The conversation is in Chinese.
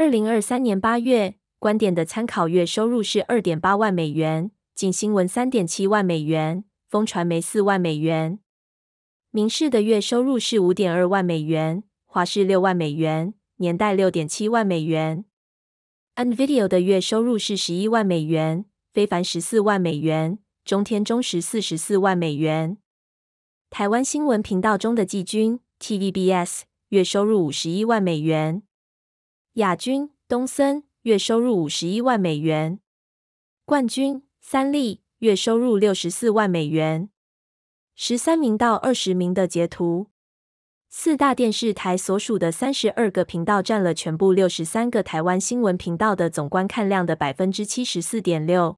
二零二三年八月，观点的参考月收入是二点八万美元，仅新闻三点七万美元，风传媒四万美元。明视的月收入是五点二万美元，华视六万美元，年代六点七万美元。N v i d i a 的月收入是十一万美元，非凡十四万美元，中天中时四十四万美元。台湾新闻频道中的季军 TVBS 月收入五十一万美元。亚军东森月收入五十一万美元，冠军三立月收入六十四万美元。十三名到二十名的截图。四大电视台所属的三十二个频道占了全部六十三个台湾新闻频道的总观看量的百分之七十四点六。